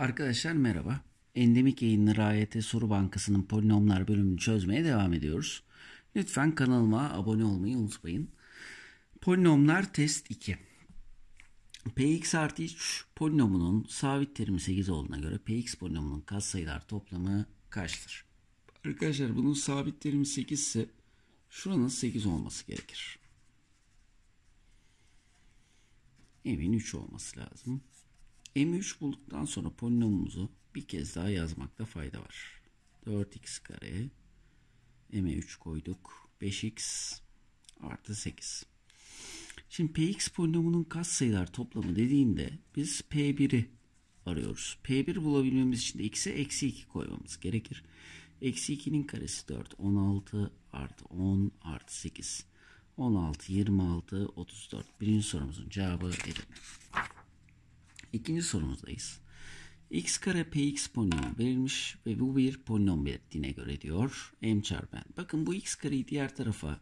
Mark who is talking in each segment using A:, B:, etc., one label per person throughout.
A: Arkadaşlar merhaba. Endemik Yayınları AYT Soru Bankası'nın polinomlar bölümünü çözmeye devam ediyoruz. Lütfen kanalıma abone olmayı unutmayın. Polinomlar test 2. Px artı 3 polinomunun sabit terimi 8 olduğuna göre Px polinomunun katsayılar toplamı kaçtır? Arkadaşlar bunun sabit terimi 8 ise şuranın 8 olması gerekir. Evin 3 olması lazım. M3 bulduktan sonra polinomumuzu bir kez daha yazmakta fayda var. 4x kare M3 koyduk. 5x artı 8. Şimdi px polinomunun katsayılar toplamı dediğinde biz p1'i arıyoruz. P1 bulabilmemiz için de x'e eksi 2 koymamız gerekir. Eksi 2'nin karesi 4. 16 artı 10 artı 8. 16, 26, 34. Birinci sorumuzun cevabı Edirne. İkinci sorumuzdayız. x kare px polinomu verilmiş ve bu bir polinom belirttiğine göre diyor m çarpı n. Bakın bu x kareyi diğer tarafa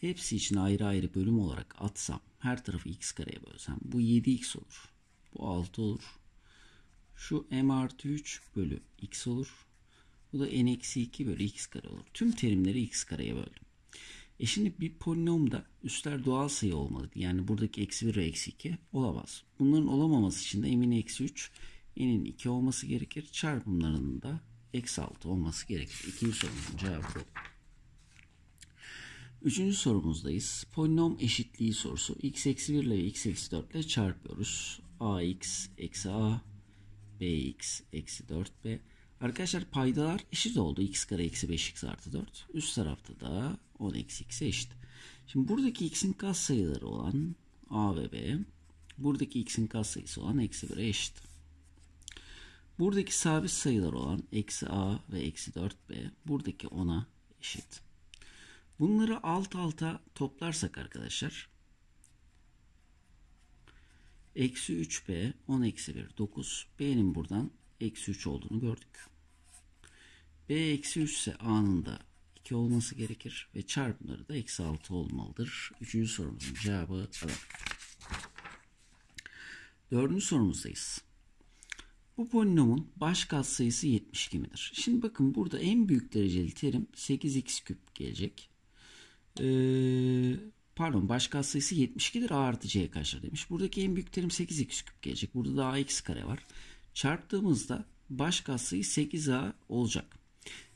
A: hepsi için ayrı ayrı bölüm olarak atsam her tarafı x kareye bölsem bu 7x olur. Bu 6 olur. Şu m artı 3 bölü x olur. Bu da n eksi 2 bölü x kare olur. Tüm terimleri x kareye böldüm. E şimdi bir polinomda üstler doğal sayı olmalı. Yani buradaki eksi 1 eksi 2 olamaz. Bunların olamaması için de emin eksi 3 n'in 2 olması gerekir. Çarpımlarının da eksi 6 olması gerekir. İkinci sorumuzun cevabı Üçüncü sorumuzdayız. Polinom eşitliği sorusu. x eksi 1 ile x eksi 4 ile çarpıyoruz. ax eksi a, bx eksi 4b Arkadaşlar paydalar eşit oldu. x kare eksi 5x artı 4. Üst tarafta da 10 eksi x'e eşit. Şimdi buradaki x'in kas sayıları olan a ve b. Buradaki x'in kas sayısı olan eksi 1'e eşit. Buradaki sabit sayılar olan eksi a ve eksi 4b. Buradaki 10'a eşit. Bunları alt alta toplarsak arkadaşlar. Eksi 3b 10 eksi 1 9. B'nin buradan eksi 3 olduğunu gördük. B eksi 3 ise A'nın da 2 olması gerekir ve çarpımları da eksi 6 olmalıdır. Üçüncü sorumuzun cevabı Adana. Dördüncü sorumuzdayız. Bu polinomun baş katsayısı 72 midir? Şimdi bakın burada en büyük dereceli terim 8x küp gelecek. Ee, pardon baş katsayısı 72'dir a artı c'ye kaçtır demiş. Buradaki en büyük terim 8x küp gelecek. Burada da ax kare var. Çarptığımızda baş katsayı 8a olacak.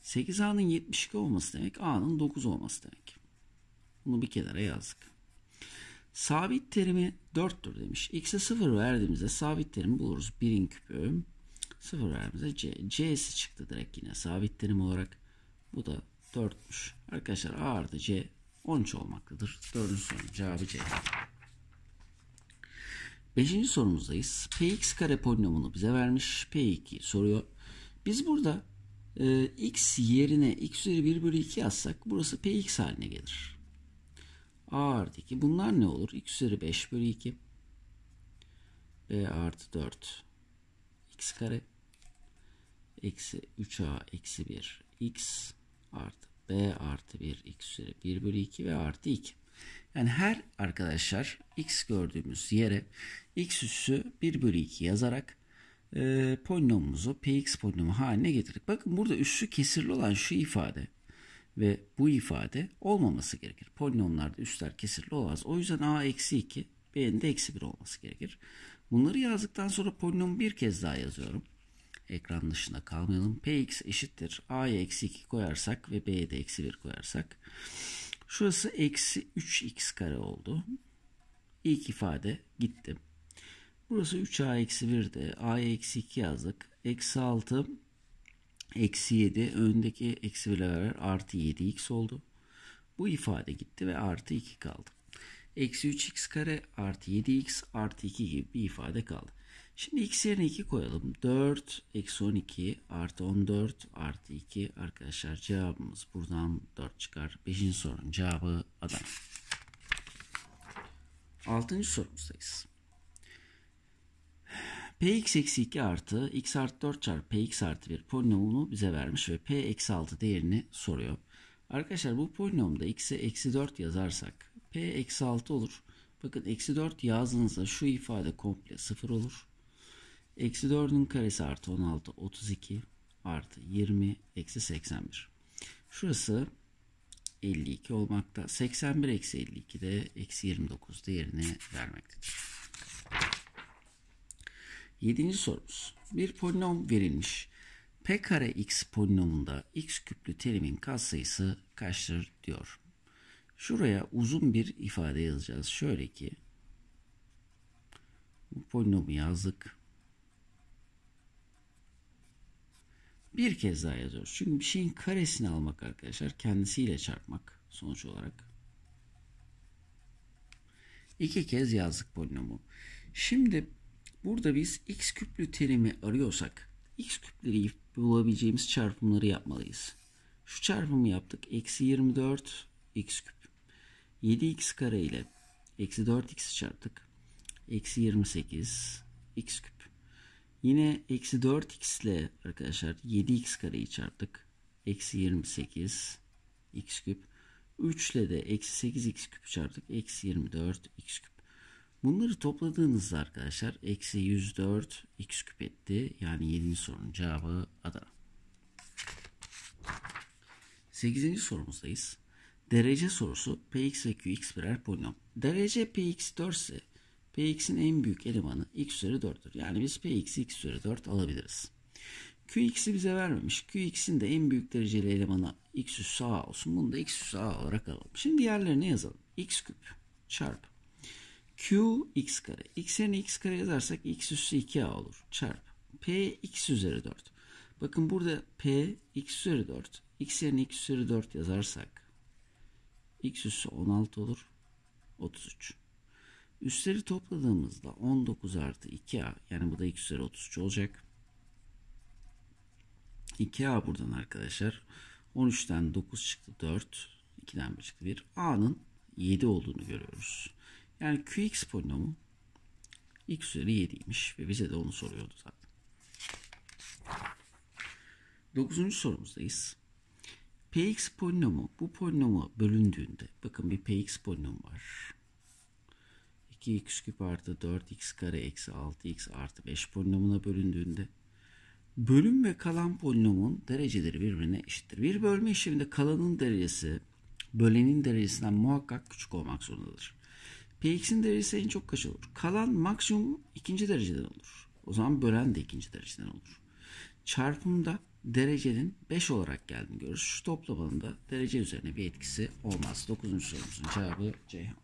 A: 8A'nın 72 olması demek A'nın 9 olması demek. Bunu bir kenara yazdık. Sabit terimi 4'tür demiş. X'e 0 verdiğimizde sabit terimi buluruz. 1'in küpü 0 verdiğimizde C. C'si çıktı direkt yine sabit terim olarak. Bu da 4'müş. Arkadaşlar A artı C 13 olmaktadır. 4'ün sonu cevabı C. 5. sorumuzdayız. Px kare polinomunu bize vermiş. P2 soruyor. Biz burada e, x yerine x üzeri 1 bölü 2 yazsak burası px haline gelir. a artı 2 bunlar ne olur? x üzeri 5 bölü 2 b artı 4 x kare eksi 3a eksi 1 x artı b artı 1 x üzeri 1 bölü 2 ve artı 2. Yani her arkadaşlar x gördüğümüz yere x üssü 1 bölü 2 yazarak e, polinomumuzu px polinomu haline getirdik. Bakın burada üssü kesirli olan şu ifade ve bu ifade olmaması gerekir. Polinomlarda üsler kesirli olmaz. O yüzden a eksi 2 b'nin de eksi 1 olması gerekir. Bunları yazdıktan sonra polinomu bir kez daha yazıyorum. Ekran dışında kalmayalım. px eşittir. a'ya eksi 2 koyarsak ve b'ye de eksi 1 koyarsak. Şurası eksi 3x kare oldu. İlk ifade gitti. Burası 3a eksi 1 de a eksi 2 yazdık. Eksi 6 eksi 7 öndeki eksi 1 beraber artı 7x oldu. Bu ifade gitti ve artı 2 kaldı. Eksi 3x kare artı 7x artı 2 gibi bir ifade kaldı. Şimdi x yerine 2 koyalım. 4 eksi 12 artı 14 artı 2 arkadaşlar cevabımız buradan 4 çıkar. 5. sorunun cevabı adam 6. sorumuzdayız. Px eksi 2 artı x artı 4 çarpı px artı 1 polinomunu bize vermiş ve p eksi 6 değerini soruyor. Arkadaşlar bu polinomda x'e eksi 4 yazarsak p eksi 6 olur. Bakın eksi 4 yazdığınızda şu ifade komple 0 olur. Eksi 4'ün karesi artı 16 32 artı 20 eksi 81. Şurası 52 olmakta. 81 eksi 52 de eksi 29 değerini vermektedir. Yedinci sorumuz. Bir polinom verilmiş. P kare x polinomunda x küplü terimin katsayısı kaçtır diyor. Şuraya uzun bir ifade yazacağız. Şöyle ki bu polinomu yazdık. Bir kez daha yazıyoruz. Çünkü bir şeyin karesini almak arkadaşlar kendisiyle çarpmak sonuç olarak. İki kez yazdık polinomu. Şimdi Burada biz x küplü terimi arıyorsak x küpleri bulabileceğimiz çarpımları yapmalıyız. Şu çarpımı yaptık. Eksi 24 x küp. 7x kare ile eksi 4x çarptık. Eksi 28 x küp. Yine eksi 4x ile arkadaşlar 7x kareyi çarptık. Eksi 28 x küp. 3 ile de eksi 8 x küp çarptık. Eksi 24 x küp. Bunları topladığınızda arkadaşlar eksi 104 x küp etti. Yani 7. sorunun cevabı Adana. 8. sorumuzdayız. Derece sorusu px ve qx birer polinom. Derece px 4 ise px'in en büyük elemanı x üzeri 4'tür. Yani biz px'i x üzeri 4 alabiliriz. qx'i bize vermemiş. qx'in de en büyük dereceli elemanı x üssü a olsun. Bunu da x üssü a olarak alalım. Şimdi diğerlerini yazalım. x küp çarpı Q x kare. X yerine x kare yazarsak x üssü 2a olur. Çarp. P x üzeri 4. Bakın burada P x üzeri 4. X yerine x üzeri 4 yazarsak x üssü 16 olur. 33. Üstleri topladığımızda 19 artı 2a yani bu da x üzeri 33 olacak. 2a buradan arkadaşlar 13'ten 9 çıktı 4. 2'den 1 çıktı 1. a'nın 7 olduğunu görüyoruz. Yani qx polinomu x üzeri 7'ymiş ve bize de onu soruyordu zaten. Dokuzuncu sorumuzdayız. Px polinomu bu polinoma bölündüğünde bakın bir px polinom var. 2x küp artı 4x kare eksi 6x artı 5 polinomuna bölündüğünde bölüm ve kalan polinomun dereceleri birbirine eşittir. Bir bölme işleminde kalanın derecesi bölenin derecesinden muhakkak küçük olmak zorundadır. Px'in derecesi en çok kaç olur? Kalan maksimum ikinci dereceden olur. O zaman bölen de ikinci dereceden olur. Çarpımda derecenin 5 olarak geldiğini görürüz. Şu toplamanın da derece üzerine bir etkisi olmaz. 9. sorumuzun cevabı Ceyhan.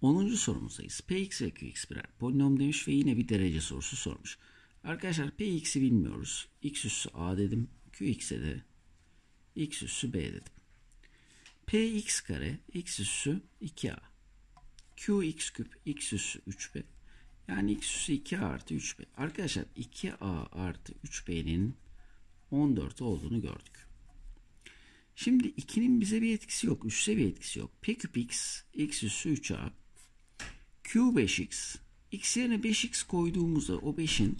A: 10. sorumuzdayız. Px ve Qx birer polinom demiş ve yine bir derece sorusu sormuş. Arkadaşlar Px'i bilmiyoruz. X üssü A dedim. Qx'e de X üssü B dedim. Px kare x üssü 2a. Qx küp x üssü 3b. Yani x üssü 2 a artı 3b. Arkadaşlar 2a artı 3b'nin 14 olduğunu gördük. Şimdi 2'nin bize bir etkisi yok. 3'e bir etkisi yok. P küp x, x üssü 3a. Q 5x. X yerine 5x koyduğumuzda o 5'in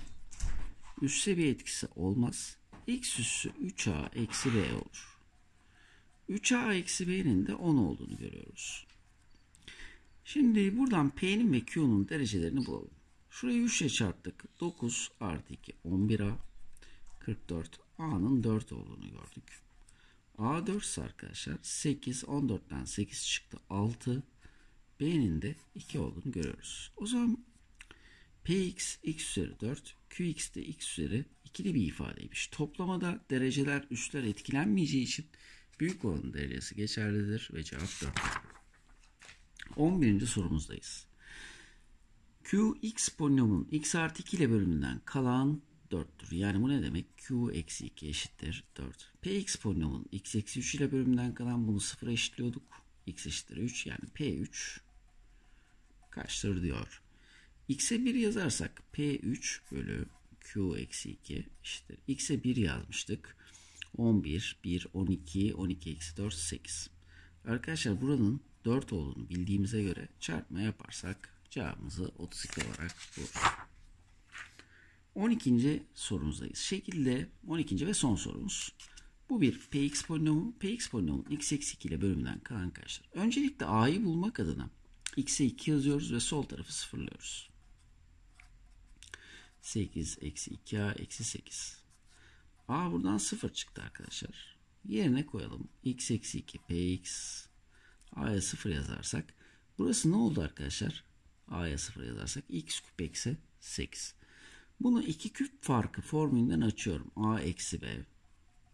A: üsse bir etkisi olmaz. X üssü 3a eksi b olur. 3a eksi b'nin de 10 olduğunu görüyoruz. Şimdi buradan p'nin ve q'nun derecelerini bulalım. Şurayı 3 ile çarptık. 9 artı 2 11a 44 a'nın 4 olduğunu gördük. a 4 ise arkadaşlar 8 14'ten 8 çıktı 6 b'nin de 2 olduğunu görüyoruz. O zaman px x üzeri 4 qx de x üzeri 2'li bir ifadeymiş. Toplamada dereceler üstler etkilenmeyeceği için büyük olanın derecesi geçerlidir ve cevap 4. 11. sorumuzdayız. Qx polinomun x artı 2 ile bölümünden kalan 4'tür. Yani bu ne demek? Q eksi 2 eşittir 4. Px polinomun x eksi 3 ile bölümünden kalan bunu sıfıra eşitliyorduk. x eşittir 3 yani P3 kaçtır diyor. X'e 1 yazarsak P3 bölü Q eksi 2 eşittir. X'e 1 yazmıştık. 11, 1, 12, 12 eksi 4, 8. Arkadaşlar buranın 4 olduğunu bildiğimize göre çarpma yaparsak cevabımızı 32 olarak buluruz. 12. sorumuzdayız. Şekilde 12. ve son sorumuz. Bu bir px polinomu. Px polinomunun x eksi 2 ile bölümünden kalan kaçtır? Öncelikle a'yı bulmak adına x'e 2 yazıyoruz ve sol tarafı sıfırlıyoruz. 8 eksi 2a eksi 8. A buradan 0 çıktı arkadaşlar. Yerine koyalım. X eksi 2 Px A'ya 0 yazarsak. Burası ne oldu arkadaşlar? A'ya 0 yazarsak. X küp eksi 8. Bunu iki küp farkı formülünden açıyorum. A eksi B.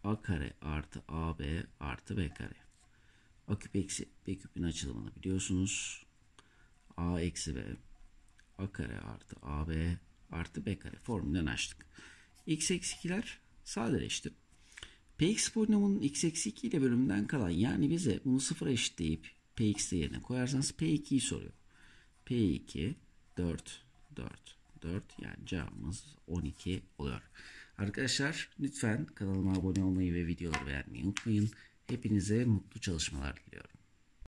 A: A kare artı AB artı B kare. A küp eksi B küpün açılımını biliyorsunuz. A eksi B. A kare artı AB artı B kare formülünden açtık. X eksi 2'ler sadeleştir. Px polinomunun x eksi 2 ile bölümünden kalan yani bize bunu sıfıra eşitleyip px de yerine koyarsanız p2'yi soruyor. p2 4 4 4 yani cevabımız 12 oluyor. Arkadaşlar lütfen kanalıma abone olmayı ve videoları beğenmeyi unutmayın. Hepinize mutlu çalışmalar diliyorum.